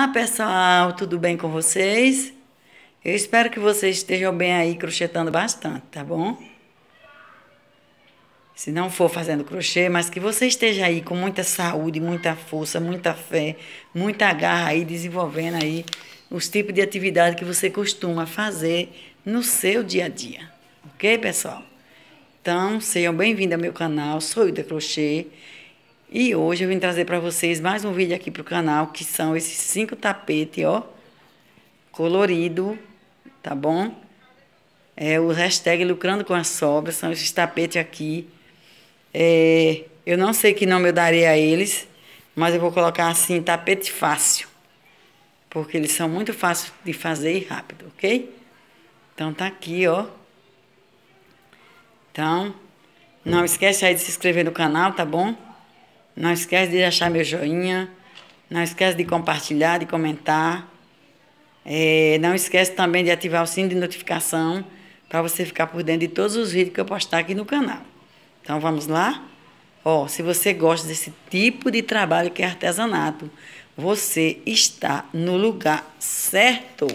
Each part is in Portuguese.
Olá pessoal, tudo bem com vocês? Eu espero que vocês estejam bem aí crochetando bastante, tá bom? Se não for fazendo crochê, mas que você esteja aí com muita saúde, muita força, muita fé, muita garra aí, desenvolvendo aí os tipos de atividade que você costuma fazer no seu dia a dia, ok pessoal? Então, sejam bem-vindos ao meu canal, sou Ida Crochê. E hoje eu vim trazer para vocês mais um vídeo aqui pro canal, que são esses cinco tapetes, ó, colorido, tá bom? É o hashtag lucrando com a sobra, são esses tapetes aqui. É, eu não sei que nome eu darei a eles, mas eu vou colocar assim, tapete fácil. Porque eles são muito fáceis de fazer e rápido, ok? Então tá aqui, ó. Então, não esquece aí de se inscrever no canal, tá bom? Não esquece de deixar meu joinha. Não esquece de compartilhar, de comentar. É, não esquece também de ativar o sino de notificação para você ficar por dentro de todos os vídeos que eu postar aqui no canal. Então vamos lá? Ó, se você gosta desse tipo de trabalho que é artesanato, você está no lugar certo.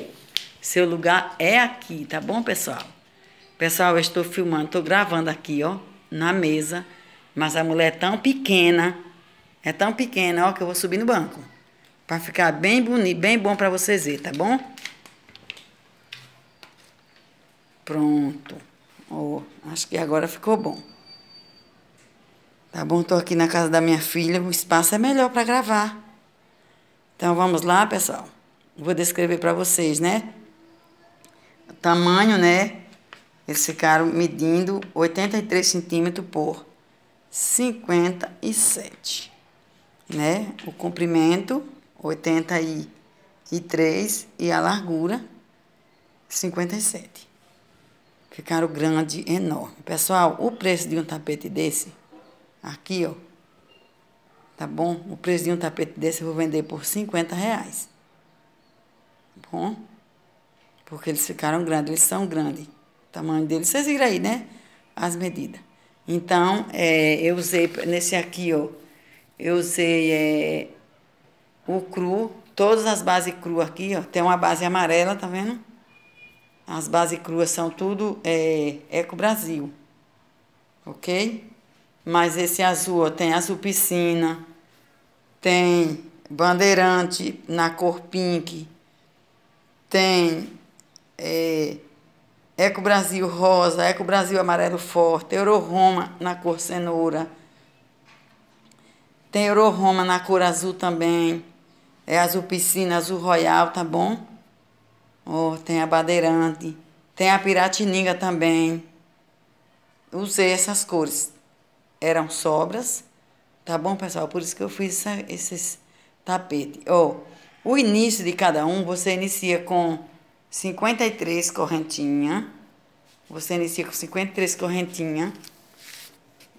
Seu lugar é aqui, tá bom, pessoal? Pessoal, eu estou filmando, estou gravando aqui, ó, na mesa, mas a mulher é tão pequena é tão pequena, ó, que eu vou subir no banco. Pra ficar bem bonito, bem bom pra vocês verem, tá bom? Pronto. Ó, acho que agora ficou bom. Tá bom? Tô aqui na casa da minha filha, o espaço é melhor pra gravar. Então, vamos lá, pessoal. Vou descrever pra vocês, né? O tamanho, né? Eles ficaram medindo 83 centímetros por 57 né? O comprimento, 83, e a largura, 57. Ficaram grande, enorme. Pessoal, o preço de um tapete desse, aqui, ó, tá bom? O preço de um tapete desse eu vou vender por 50 reais. Tá bom? Porque eles ficaram grandes, eles são grandes. O tamanho deles, vocês viram aí, né? As medidas. Então, é, eu usei nesse aqui, ó, eu usei é, o cru, todas as bases cru aqui, ó, tem uma base amarela, tá vendo? As bases cruas são tudo é, Eco Brasil, ok? Mas esse azul, ó, tem azul piscina, tem bandeirante na cor pink, tem é, Eco Brasil rosa, Eco Brasil amarelo forte, Euro Roma na cor cenoura, tem Euroroma na cor azul também. É azul piscina, azul royal, tá bom? Oh, tem a Badeirante. Tem a Piratininga também. Usei essas cores. Eram sobras. Tá bom, pessoal? Por isso que eu fiz essa, esses tapetes. Oh, o início de cada um, você inicia com 53 correntinha. Você inicia com 53 correntinha.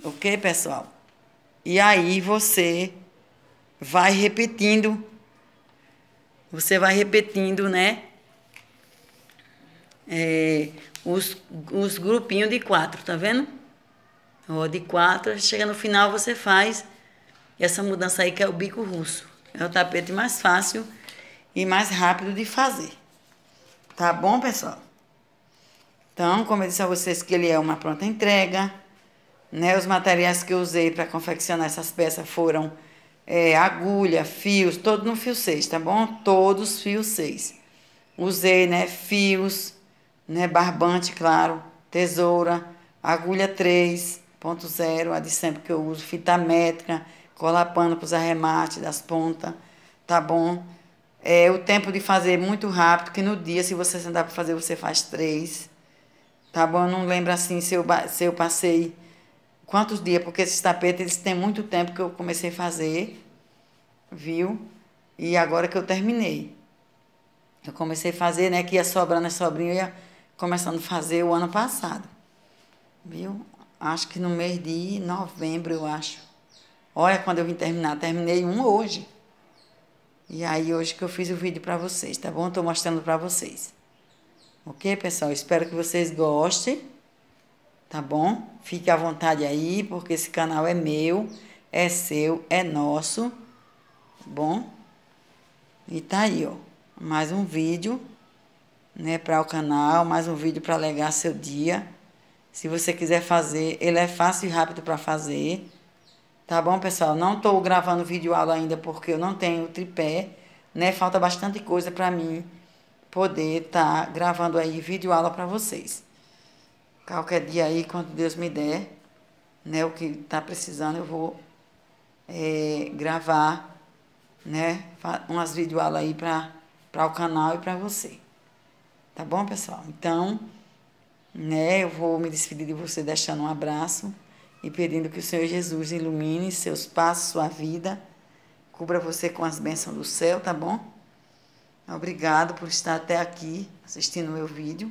Ok, pessoal? E aí você vai repetindo. Você vai repetindo, né? É, os, os grupinhos de quatro, tá vendo? Ó, de quatro, chega no final você faz essa mudança aí que é o bico russo. É o tapete mais fácil e mais rápido de fazer. Tá bom, pessoal? Então, como eu disse a vocês que ele é uma pronta entrega. Né? Os materiais que eu usei para confeccionar essas peças foram é, agulha, fios, todo no fio 6, tá bom? Todos fio 6. Usei, né, fios, né, barbante, claro, tesoura, agulha 3.0, a de sempre que eu uso, fita métrica, colapando para os arremates das pontas, tá bom? É, o tempo de fazer é muito rápido, que no dia, se você sentar para fazer, você faz três, tá bom? Eu não lembro assim se eu, se eu passei quantos dias, porque esses tapetes eles têm muito tempo que eu comecei a fazer, viu? E agora que eu terminei. Eu comecei a fazer, né, que ia sobrando, sobrinha, eu ia começando a fazer o ano passado. Viu? Acho que no mês de novembro, eu acho. Olha quando eu vim terminar, terminei um hoje. E aí hoje que eu fiz o vídeo para vocês, tá bom? Estou mostrando para vocês. OK, pessoal? Espero que vocês gostem tá bom? Fique à vontade aí, porque esse canal é meu, é seu, é nosso, tá bom? E tá aí, ó, mais um vídeo, né, para o canal, mais um vídeo para alegar seu dia. Se você quiser fazer, ele é fácil e rápido para fazer. Tá bom, pessoal? Não tô gravando vídeo aula ainda porque eu não tenho tripé, né? Falta bastante coisa para mim poder tá gravando aí vídeo aula para vocês. Qualquer dia aí, quando Deus me der, né, o que está precisando, eu vou é, gravar, né, umas videoaulas aí para o canal e para você. Tá bom, pessoal? Então, né, eu vou me despedir de você deixando um abraço e pedindo que o Senhor Jesus ilumine seus passos, sua vida, cubra você com as bênçãos do céu, tá bom? Obrigado por estar até aqui assistindo o meu vídeo